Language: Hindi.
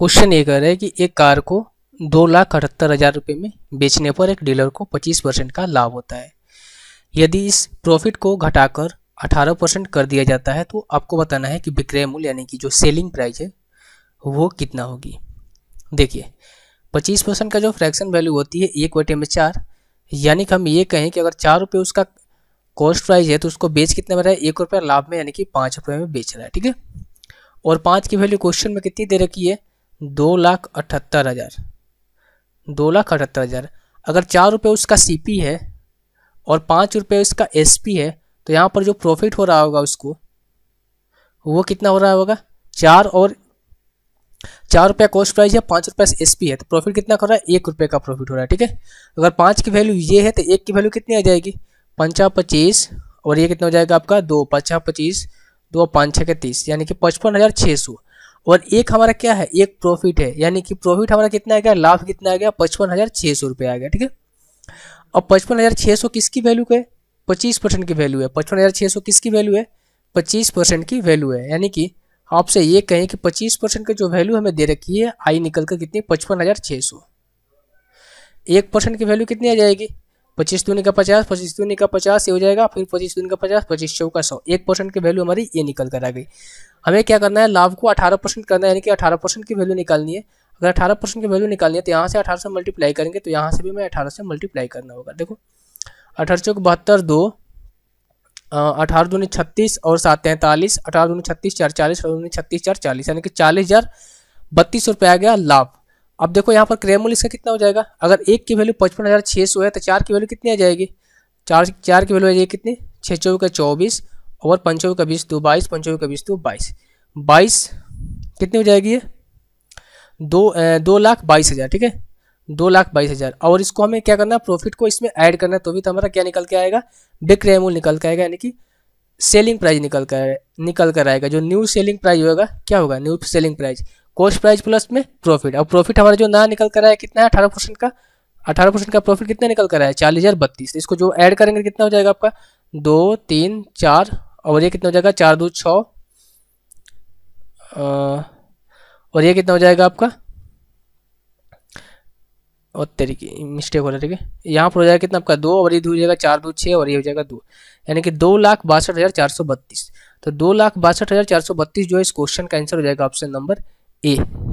क्वेश्चन ये कह रहा है कि एक कार को दो लाख अठहत्तर हज़ार रुपये में बेचने पर एक डीलर को पच्चीस परसेंट का लाभ होता है यदि इस प्रॉफिट को घटाकर अठारह परसेंट कर दिया जाता है तो आपको बताना है कि विक्रय मूल्य यानी कि जो सेलिंग प्राइस है वो कितना होगी देखिए पच्चीस परसेंट का जो फ्रैक्शन वैल्यू होती है एक वटे में चार यानी कि हम ये कहें कि अगर चार रुपये उसका कॉस्ट प्राइस है तो उसको बेच कितने में रहा है एक रुपये लाभ में यानी कि पाँच रुपये में बेच रहा है ठीक है और पाँच की वैल्यू क्वेश्चन में कितनी दे रखी है दो लाख अठहत्तर हज़ार दो लाख अठहत्तर हज़ार अगर चार रुपये उसका सी है और पाँच रुपये उसका एस है तो यहाँ पर जो प्रॉफिट हो रहा होगा उसको वो कितना हो रहा होगा चार और चार रुपया कॉस्ट प्राइस है पाँच रुपया एस पी है तो प्रॉफिट कितना कर रहा है एक रुपये का प्रॉफिट हो रहा है ठीक है अगर पाँच की वैल्यू ये है तो एक की वैल्यू कितनी आ जाएगी पंचा पच्चीस और ये कितना हो जाएगा आपका दो पचा पच्चीस दो पाँच छः के तीस यानी कि पचपन हज़ार छः सौ और एक हमारा क्या है एक प्रॉफिट है यानी कि प्रॉफिट हमारा कितना आ गया लाभ कितना आ गया पचपन हज़ार छह सौ रुपये आ गया ठीक है अब पचपन हज़ार छह सौ किसकी वैल्यू है पच्चीस परसेंट की वैल्यू है पचपन हज़ार छह सौ किसकी वैल्यू है पच्चीस परसेंट की वैल्यू है यानी कि आपसे ये कहें कि पच्चीस परसेंट की जो वैल्यू हमें दे रखी है आई निकल कर कितनी पचपन हज़ार छह सौ एक परसेंट की वैल्यू कितनी आ जाएगी पच्चीस दूनी का पचास पच्चीस दूनी का पचास ये हो जाएगा फिर पच्चीस दूनी का पचास पच्चीस सौ का सौ एक परसेंट की वैल्यू हमारी ये निकल कर आ गई हमें क्या करना है लाभ को अठारह परसेंट करना है यानी कि अठारह परसेंट की वैल्यू निकालनी है अगर अठारह परसेंट की वैल्यू निकालनी है तो यहाँ से अठारह से मल्टीप्लाई करेंगे तो यहाँ से भी हमें अठारह से मल्टीप्लाई करना होगा देखो अठारह सौ बहत्तर दो अठारह दूनी छत्तीस और सात तैंतालीस अठारह दूनी छत्तीस चार चालीस और दूनी छत्तीस चार चालीस यानी कि चालीस हज़ार बत्तीस रुपये आ गया लाभ अब देखो यहाँ पर क्रय मूल्य इसका कितना हो जाएगा अगर एक की वैल्यू पचपन हज़ार छः सौ है तो चार की वैल्यू कितनी आ जाएगी चार चार की वैल्यू आ जाएगी कितनी छः चौबीस का चौबीस और पंचों का बीस दो बाईस पंचों का बीस दो बाईस बाईस कितनी हो जाएगी ये दो ए, दो लाख बाईस हज़ार ठीक है दो लाख बाईस हज़ार और इसको हमें क्या करना है प्रॉफिट को इसमें ऐड करना है तो भी तो हमारा क्या निकल के आएगा विक्रय मूल्य निकल के आएगा यानी कि सेलिंग प्राइस निकल कर निकल कर आएगा जो न्यू सेलिंग प्राइस होगा क्या होगा new selling price cost price plus में प्रॉफिट अब प्रॉफिट हमारा जो ना निकल कर रहा है कितना है अठारह परसेंट का अठारह परसेंट का प्रॉफिट कितना निकल कर रहा है चालीस हज़ार बत्तीस इसको जो ऐड करेंगे कितना हो जाएगा आपका दो तीन चार और ये कितना हो जाएगा चार दो छ और ये कितना हो जाएगा आपका और तेरी की मिस्टेक हो रहा है ठीक है यहाँ पर हो जाएगा कितना आपका दो और ये हो जाएगा चार दो छः और ये हो जाएगा दो यानी कि दो लाख बासठ हज़ार चार सौ बत्तीस तो दो लाख बासठ हज़ार चार सौ बत्तीस जो है इस क्वेश्चन का आंसर हो जाएगा ऑप्शन नंबर 一。